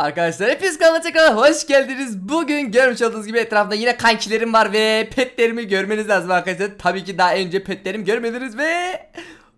Arkadaşlar hepiniz kanalıma tekrar hoş geldiniz. Bugün görmüş olduğunuz gibi etrafında yine kankilerim var ve petlerimi görmeniz lazım arkadaşlar. Tabii ki daha önce petlerimi görmediniz ve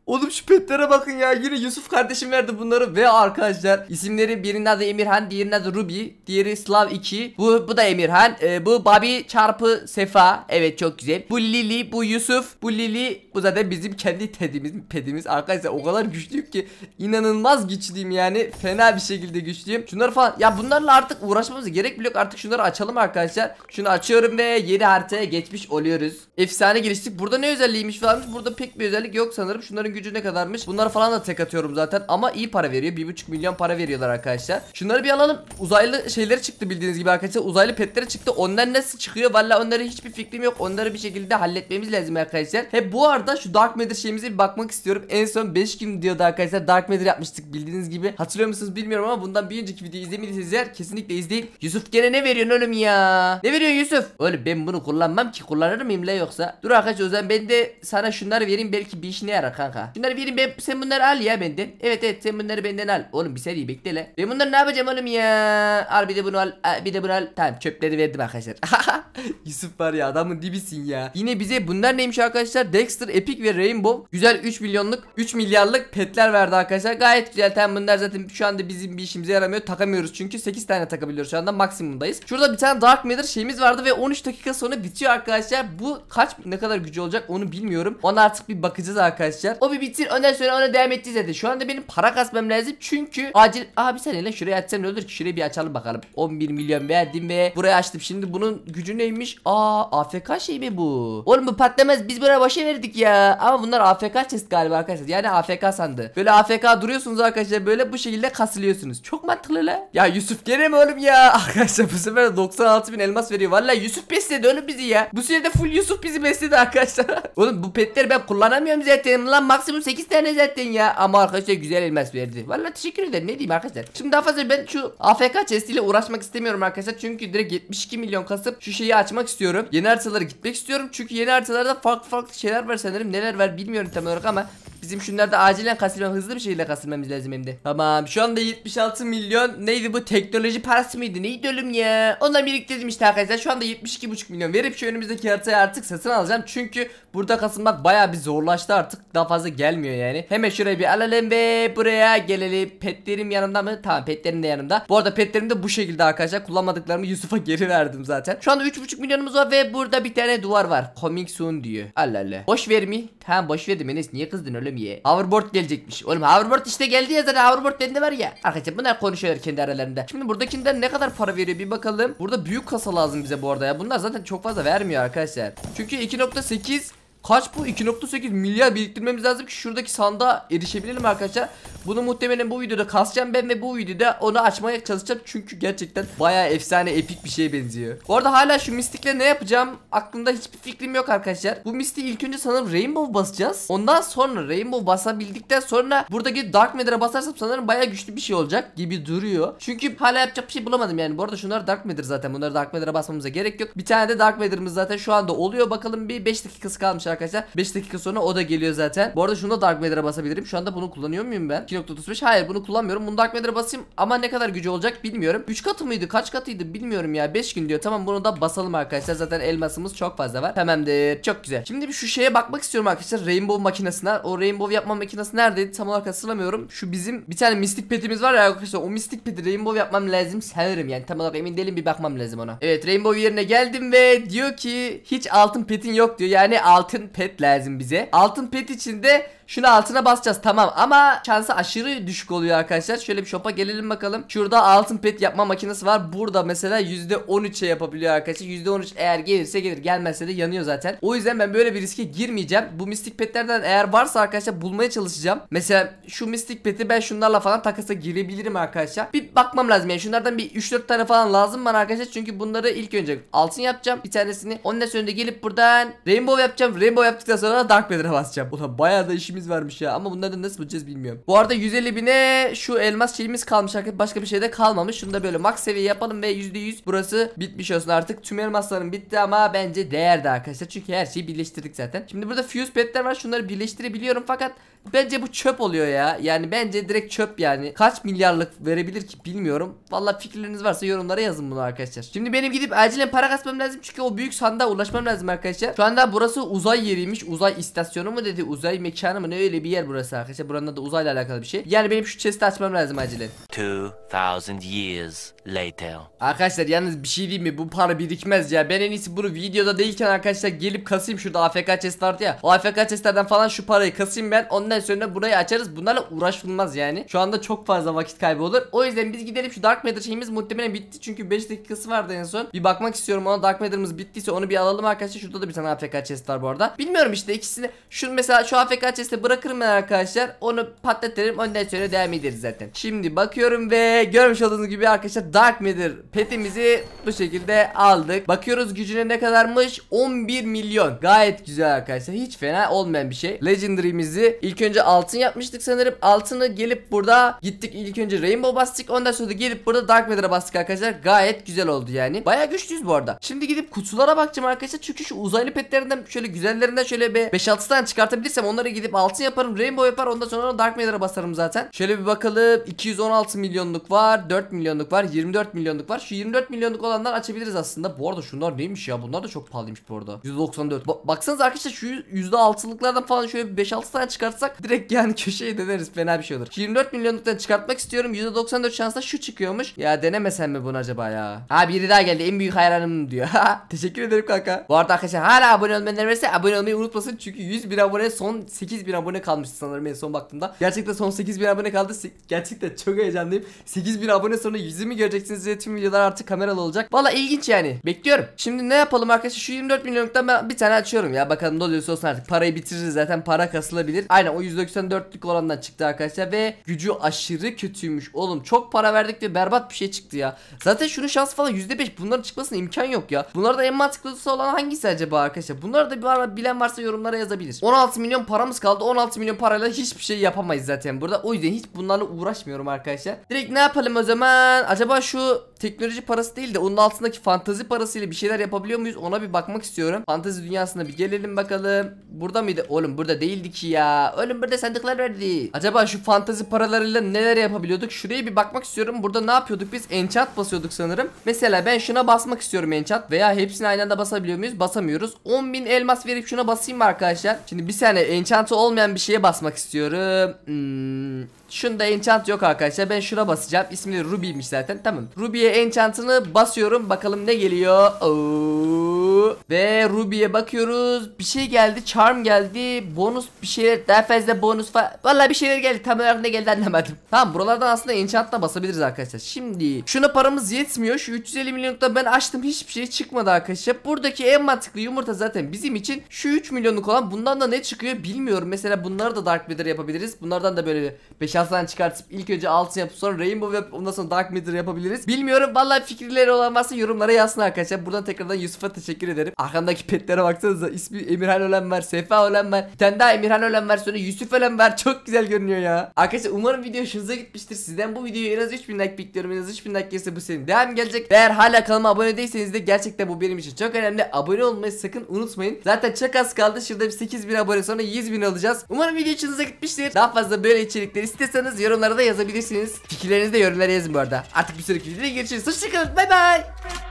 Oğlum şu petlere bakın ya yine Yusuf kardeşim verdi bunları ve arkadaşlar isimleri birinin adı Emirhan diğerinin adı Ruby diğeri Slav 2 bu, bu da Emirhan ee, bu Babi çarpı Sefa evet çok güzel bu Lili bu Yusuf bu Lili bu zaten bizim kendi tedimiz pedimiz arkadaşlar o kadar güçlüyüm ki inanılmaz güçlüyüm yani fena bir şekilde güçlüyüm şunlar falan ya bunlarla artık uğraşmamız gerek bile yok artık şunları açalım arkadaşlar şunu açıyorum ve yeni haritaya geçmiş oluyoruz efsane geliştik burada ne özelliğiymiş falanmış burada pek bir özellik yok sanırım şunların Bunların gücü ne kadarmış? Bunları falan da tek atıyorum zaten ama iyi para veriyor. 1.5 milyon para veriyorlar arkadaşlar. Şunları bir alalım. Uzaylı şeyleri çıktı bildiğiniz gibi arkadaşlar. Uzaylı petleri çıktı. Ondan nasıl çıkıyor? Valla onlara hiçbir fikrim yok. Onları bir şekilde halletmemiz lazım arkadaşlar. He bu arada şu Dark Matter şeyimize bir bakmak istiyorum. En son 5 gün diyordu arkadaşlar. Dark Matter yapmıştık bildiğiniz gibi. Hatırlıyor musunuz bilmiyorum ama bundan bir önceki videoyu izlemediyseniz eğer kesinlikle izleyin. Yusuf gene ne veriyor oğlum ya? Ne veriyorsun Yusuf? Oğlum ben bunu kullanmam ki. Kullanır imle yoksa? Dur arkadaşlar o zaman ben de sana şunları vereyim. Belki bir işine yarar kanka ha. Şunları verin ben sen bunları al ya benden. Evet evet sen bunları benden al. Oğlum bir saniye bekle la. Ben bunları ne yapacağım oğlum ya. Al bir de bunu al. al bir de bunu al. Tamam çöpleri verdim arkadaşlar. Yusuf var ya adamın dibisin ya. Yine bize bunlar neymiş arkadaşlar? Dexter, Epic ve Rainbow. Güzel 3 milyonluk 3 milyarlık petler verdi arkadaşlar. Gayet güzel. Tamam bunlar zaten şu anda bizim bir işimize yaramıyor. Takamıyoruz çünkü 8 tane takabiliyoruz şu anda maksimumdayız. Şurada bir tane Dark Matter şeyimiz vardı ve 13 dakika sonra bitiyor arkadaşlar. Bu kaç ne kadar gücü olacak onu bilmiyorum. Ona artık bir bakacağız arkadaşlar. O o bir bitsin ondan sonra ona devam edeceğiz dedi. Şu anda benim para kasmam lazım çünkü acil. Aha bir saniye lan şuraya açsam ne olur ki? Şurayı bir açalım bakalım. 11 milyon verdim ve buraya açtım. Şimdi bunun gücü neymiş? Aa AFK şey mi bu? Oğlum bu patlamaz biz buraya başa verdik ya. Ama bunlar AFK chest galiba arkadaşlar. Yani AFK sandı. Böyle AFK duruyorsunuz arkadaşlar böyle bu şekilde kasılıyorsunuz. Çok mantıklı la. Ya Yusuf gene mi oğlum ya? Arkadaşlar bu sefer 96 bin elmas veriyor. Valla Yusuf besledi oğlum bizi ya. Bu sefer de full Yusuf bizi besledi arkadaşlar. oğlum bu petleri ben kullanamıyorum zaten lan. Max maksimum 8 tane zaten ya. Ama arkadaşlar güzel elmas verdi. vallahi teşekkür ederim. Ne diyeyim arkadaşlar. Şimdi daha fazla ben şu AFK chest uğraşmak istemiyorum arkadaşlar. Çünkü direkt 72 milyon kasıp şu şeyi açmak istiyorum. Yeni haritalara gitmek istiyorum. Çünkü yeni haritalarda farklı farklı şeyler var sanırım. Neler var bilmiyorum tam olarak ama Bizim şunlarda acilen kasılmam hızlı bir şekilde kasılmamız lazım hem de. Tamam şu anda 76 milyon neydi bu teknoloji parası mıydı neydi ölüm ya. Onunla biriktirdim işte arkadaşlar şu anda 72,5 milyon verip şu önümüzdeki haritayı artık satın alacağım. Çünkü burada kasılmak baya bir zorlaştı artık daha fazla gelmiyor yani. Hemen şuraya bir alalım ve buraya gelelim. Petlerim yanımda mı? Tamam petlerim de yanımda. Bu arada petlerim de bu şekilde arkadaşlar kullanmadıklarımı Yusuf'a geri verdim zaten. Şu anda 3,5 milyonumuz var ve burada bir tane duvar var. Coming soon diyor. al al. Boş ver mi? Tamam boşver de Enes niye kızdın oğlum ya? Hoverboard gelecekmiş. Oğlum hoverboard işte geldi ya zaten hoverboard bende var ya. Arkadaşlar bunlar konuşuyorlar kendi aralarında. Şimdi buradakinden ne kadar para veriyor bir bakalım. Burada büyük kasa lazım bize bu arada ya. Bunlar zaten çok fazla vermiyor arkadaşlar. Çünkü 2.8 Kaç bu? 2.8 milyar biriktirmemiz lazım ki şuradaki sandığa erişebilelim arkadaşlar. Bunu muhtemelen bu videoda kasacağım ben ve bu videoda onu açmaya çalışacağım. Çünkü gerçekten baya efsane epik bir şeye benziyor. Bu arada hala şu mistikle ne yapacağım aklımda hiçbir fikrim yok arkadaşlar. Bu mistiği ilk önce sanırım Rainbow basacağız. Ondan sonra Rainbow basabildikten sonra buradaki Dark Matter'a basarsam sanırım baya güçlü bir şey olacak gibi duruyor. Çünkü hala yapacak bir şey bulamadım yani. Bu arada şunlar Dark Matter zaten. Bunları Dark Matter'a basmamıza gerek yok. Bir tane de Dark Matter'ımız zaten şu anda oluyor. Bakalım bir 5 dakikası kalmış arkadaşlar. 5 dakika sonra o da geliyor zaten. Bu arada şunu da Dark Matter'a basabilirim. Şu anda bunu kullanıyor muyum ben? 2.35 hayır bunu kullanmıyorum. Bunu Dark Matter'a basayım ama ne kadar gücü olacak bilmiyorum. 3 katı mıydı? Kaç katıydı bilmiyorum ya. 5 gün diyor. Tamam bunu da basalım arkadaşlar. Zaten elmasımız çok fazla var. Tamamdır. Çok güzel. Şimdi bir şu şeye bakmak istiyorum arkadaşlar. Rainbow makinesine. O Rainbow yapma makinesi neredeydi? Tam olarak hatırlamıyorum. Şu bizim bir tane mistik petimiz var ya arkadaşlar. O mistik peti Rainbow yapmam lazım sanırım. Yani tam olarak emin değilim bir bakmam lazım ona. Evet Rainbow yerine geldim ve diyor ki hiç altın petin yok diyor. Yani altın altın pet lazım bize. Altın pet içinde. Şunu altına basacağız tamam ama şansı aşırı düşük oluyor arkadaşlar. Şöyle bir shop'a gelelim bakalım. Şurada altın pet yapma makinesi var. Burada mesela %13'e yapabiliyor arkadaşlar. %13 eğer gelirse gelir gelmezse de yanıyor zaten. O yüzden ben böyle bir riske girmeyeceğim. Bu mistik petlerden eğer varsa arkadaşlar bulmaya çalışacağım. Mesela şu mistik peti ben şunlarla falan takasa girebilirim arkadaşlar. Bir bakmam lazım yani şunlardan bir 3-4 tane falan lazım bana arkadaşlar. Çünkü bunları ilk önce altın yapacağım bir tanesini. Ondan sonra gelip buradan rainbow yapacağım. Rainbow yaptıktan sonra da dark bedre basacağım. Ulan bayağı da işimiz şeyimiz varmış ya. Ama bunları nasıl bulacağız bilmiyorum. Bu arada 150 bine şu elmas şeyimiz kalmış arkadaşlar. Başka bir şey de kalmamış. Şunu da böyle max seviye yapalım ve %100 burası bitmiş olsun artık. Tüm elmasların bitti ama bence değerdi arkadaşlar. Çünkü her şeyi birleştirdik zaten. Şimdi burada fuse petler var. Şunları birleştirebiliyorum fakat bence bu çöp oluyor ya. Yani bence direkt çöp yani. Kaç milyarlık verebilir ki bilmiyorum. Valla fikirleriniz varsa yorumlara yazın bunu arkadaşlar. Şimdi benim gidip acilen para kasmam lazım. Çünkü o büyük sandığa ulaşmam lazım arkadaşlar. Şu anda burası uzay yeriymiş. Uzay istasyonu mu dedi. Uzay mekanı mı ne öyle bir yer burası arkadaşlar. Buranın da uzayla alakalı bir şey. Yani benim şu chest'i açmam lazım acilen. 2000 years later. Arkadaşlar yalnız bir şey diyeyim mi? Bu para birikmez ya. Ben en iyisi bunu videoda değilken arkadaşlar gelip kasayım şurada AFK chest vardı ya. O AFK chestlerden falan şu parayı kasayım ben. Ondan sonra burayı açarız. Bunlarla uğraşılmaz yani. Şu anda çok fazla vakit kaybı olur. O yüzden biz gidelim şu Dark Matter şeyimiz muhtemelen bitti. Çünkü 5 dakikası vardı en son. Bir bakmak istiyorum ona Dark Matter'ımız bittiyse onu bir alalım arkadaşlar. Şurada da bir tane AFK chest var bu arada. Bilmiyorum işte ikisini. Şu mesela şu AFK chest işte bırakırım ben arkadaşlar. Onu patlatırım. Ondan sonra devam ederiz zaten. Şimdi bakıyorum ve görmüş olduğunuz gibi arkadaşlar Dark Matter petimizi bu şekilde aldık. Bakıyoruz gücüne ne kadarmış? 11 milyon. Gayet güzel arkadaşlar. Hiç fena olmayan bir şey. Legendary'mizi ilk önce altın yapmıştık sanırım. Altını gelip burada gittik ilk önce Rainbow bastık. Ondan sonra da gelip burada Dark Matter'a bastık arkadaşlar. Gayet güzel oldu yani. Baya güçlüyüz bu arada. Şimdi gidip kutulara bakacağım arkadaşlar. Çünkü şu uzaylı petlerinden şöyle güzellerinden şöyle bir 5-6 tane çıkartabilirsem onları gidip altın yaparım. Rainbow yapar. Ondan sonra Dark Matter'a basarım zaten. Şöyle bir bakalım. 216 milyonluk var. 4 milyonluk var. 24 milyonluk var. Şu 24 milyonluk olanlar açabiliriz aslında. Bu arada şunlar neymiş ya? Bunlar da çok pahalıymış bu arada. 194. Ba baksanız arkadaşlar şu %6'lıklardan falan şöyle 5-6 tane çıkartsak direkt yani köşeye deneriz. Fena bir şey olur. 24 milyonluktan çıkartmak istiyorum. %94 şansla şu çıkıyormuş. Ya denemesen mi bunu acaba ya? Ha biri daha geldi. En büyük hayranım diyor. Teşekkür ederim kanka. Bu arada arkadaşlar hala abone olmayanlar varsa abone olmayı unutmasın. Çünkü 100 bin abone son 8 bin bin abone kalmıştı sanırım en son baktığımda. Gerçekten son 8 bin abone kaldı. Se gerçekten çok heyecanlıyım. 8 bin abone sonra yüzümü göreceksiniz diye tüm videolar artık kameralı olacak. Valla ilginç yani. Bekliyorum. Şimdi ne yapalım arkadaşlar? Şu 24 milyonluktan ben bir tane açıyorum ya. Bakalım ne oluyorsa olsun artık. Parayı bitiririz zaten. Para kasılabilir. Aynen o 194'lük olandan çıktı arkadaşlar ve gücü aşırı kötüymüş. Oğlum çok para verdik ve berbat bir şey çıktı ya. Zaten şunun şans falan %5 bunların çıkmasına imkan yok ya. Bunlarda en mantıklısı olan hangisi acaba arkadaşlar? Bunları da bilen varsa yorumlara yazabilir. 16 milyon paramız kaldı anda 16 milyon parayla hiçbir şey yapamayız zaten burada. O yüzden hiç bunlarla uğraşmıyorum arkadaşlar. Direkt ne yapalım o zaman? Acaba şu teknoloji parası değil de onun altındaki fantazi parasıyla bir şeyler yapabiliyor muyuz? Ona bir bakmak istiyorum. Fantazi dünyasına bir gelelim bakalım. Burada mıydı? Oğlum burada değildi ki ya. Oğlum burada sandıklar verdi. Acaba şu fantazi paralarıyla neler yapabiliyorduk? Şuraya bir bakmak istiyorum. Burada ne yapıyorduk? Biz enchant basıyorduk sanırım. Mesela ben şuna basmak istiyorum enchant veya hepsini aynı anda basabiliyor muyuz? Basamıyoruz. 10.000 elmas verip şuna basayım mı arkadaşlar? Şimdi bir sene enchant olmayan olmayan bir şeye basmak istiyorum. Hmm. Şunda enchant yok arkadaşlar. Ben şuna basacağım. İsmi Ruby'miş zaten. Tamam. Ruby'ye enchantını basıyorum. Bakalım ne geliyor. Oo. Ve Ruby'ye bakıyoruz. Bir şey geldi. Charm geldi. Bonus bir şeyler. Daha fazla bonus falan. Valla bir şeyler geldi. Tam olarak ne geldi anlamadım. Tamam buralardan aslında enchantla basabiliriz arkadaşlar. Şimdi şuna paramız yetmiyor. Şu 350 milyonlukta ben açtım. Hiçbir şey çıkmadı arkadaşlar. Buradaki en mantıklı yumurta zaten bizim için. Şu 3 milyonluk olan bundan da ne çıkıyor bilmiyorum. Mesela mesela bunları da Dark Matter yapabiliriz. Bunlardan da böyle 5-6 tane çıkartıp ilk önce altın yapıp sonra Rainbow yapıp ondan sonra Dark Matter yapabiliriz. Bilmiyorum vallahi fikirleri olan varsa yorumlara yazsın arkadaşlar. Buradan tekrardan Yusuf'a teşekkür ederim. Arkamdaki petlere baksanıza ismi Emirhan Ölen var, Sefa Ölen var, bir tane daha Emirhan Ölen var, sonra Yusuf Ölen var. Çok güzel görünüyor ya. Arkadaşlar umarım video hoşunuza gitmiştir. Sizden bu videoyu en az 3000 like bekliyorum. En az 3000 like gelirse bu senin devam gelecek. Eğer hala kanalıma abone değilseniz de gerçekten bu benim için çok önemli. Abone olmayı sakın unutmayın. Zaten çok az kaldı. Şurada bir 8000 abone sonra 100 bin alacağız yapacağız. Umarım video içinize gitmiştir. Daha fazla böyle içerikler isteseniz yorumlara da yazabilirsiniz. Fikirlerinizi de yorumlara yazın bu arada. Artık bir sonraki videoda görüşürüz. Hoşçakalın. Bay bay.